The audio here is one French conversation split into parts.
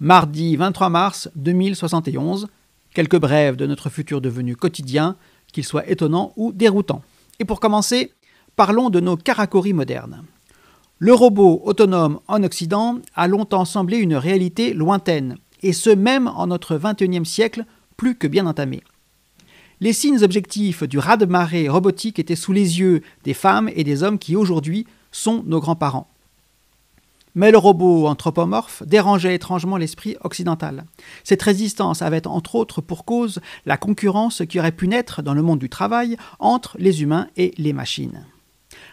mardi 23 mars 2071, quelques brèves de notre futur devenu quotidien, qu'il soit étonnant ou déroutant. Et pour commencer, parlons de nos caracories modernes. Le robot autonome en Occident a longtemps semblé une réalité lointaine, et ce même en notre 21e siècle plus que bien entamé. Les signes objectifs du raz-de-marée robotique étaient sous les yeux des femmes et des hommes qui aujourd'hui sont nos grands-parents. Mais le robot anthropomorphe dérangeait étrangement l'esprit occidental. Cette résistance avait entre autres pour cause la concurrence qui aurait pu naître dans le monde du travail entre les humains et les machines.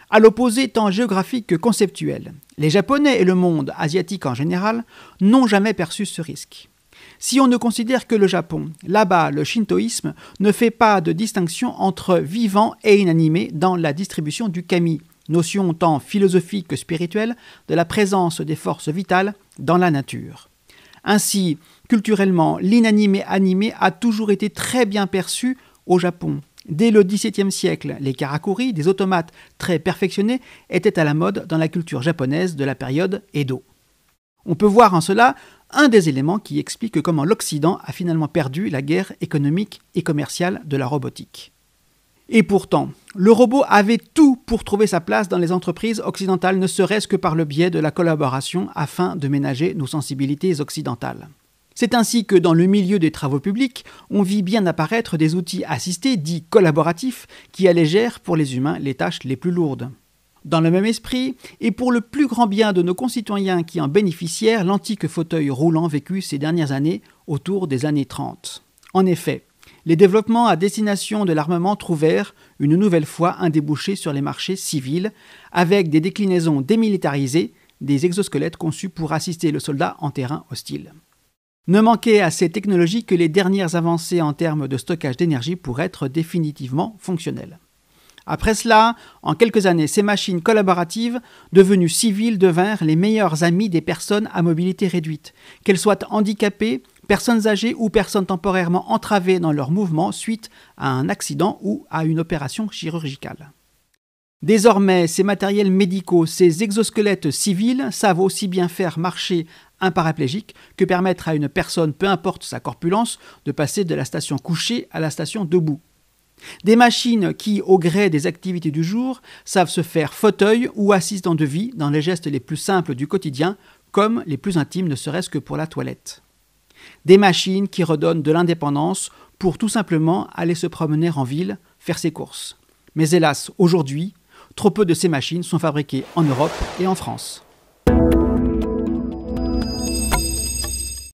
À l'opposé tant géographique que conceptuel, les Japonais et le monde asiatique en général n'ont jamais perçu ce risque. Si on ne considère que le Japon, là-bas, le shintoïsme ne fait pas de distinction entre vivant et inanimé dans la distribution du kami, notion tant philosophique que spirituelle de la présence des forces vitales dans la nature. Ainsi, culturellement, l'inanimé animé a toujours été très bien perçu au Japon. Dès le XVIIe siècle, les karakuri, des automates très perfectionnés, étaient à la mode dans la culture japonaise de la période Edo. On peut voir en cela un des éléments qui explique comment l'Occident a finalement perdu la guerre économique et commerciale de la robotique. Et pourtant, le robot avait tout pour trouver sa place dans les entreprises occidentales, ne serait-ce que par le biais de la collaboration afin de ménager nos sensibilités occidentales. C'est ainsi que dans le milieu des travaux publics, on vit bien apparaître des outils assistés dits collaboratifs qui allégèrent pour les humains les tâches les plus lourdes. Dans le même esprit, et pour le plus grand bien de nos concitoyens qui en bénéficièrent, l'antique fauteuil roulant vécu ces dernières années autour des années 30. En effet, les développements à destination de l'armement trouvèrent, une nouvelle fois, un débouché sur les marchés civils, avec des déclinaisons démilitarisées, des exosquelettes conçus pour assister le soldat en terrain hostile. Ne manquaient à ces technologies que les dernières avancées en termes de stockage d'énergie pour être définitivement fonctionnelles. Après cela, en quelques années, ces machines collaboratives, devenues civiles, devinrent les meilleurs amis des personnes à mobilité réduite, qu'elles soient handicapées personnes âgées ou personnes temporairement entravées dans leur mouvement suite à un accident ou à une opération chirurgicale. Désormais, ces matériels médicaux, ces exosquelettes civils savent aussi bien faire marcher un paraplégique que permettre à une personne, peu importe sa corpulence, de passer de la station couchée à la station debout. Des machines qui, au gré des activités du jour, savent se faire fauteuil ou assistant de vie dans les gestes les plus simples du quotidien, comme les plus intimes ne serait-ce que pour la toilette. Des machines qui redonnent de l'indépendance pour tout simplement aller se promener en ville, faire ses courses. Mais hélas, aujourd'hui, trop peu de ces machines sont fabriquées en Europe et en France.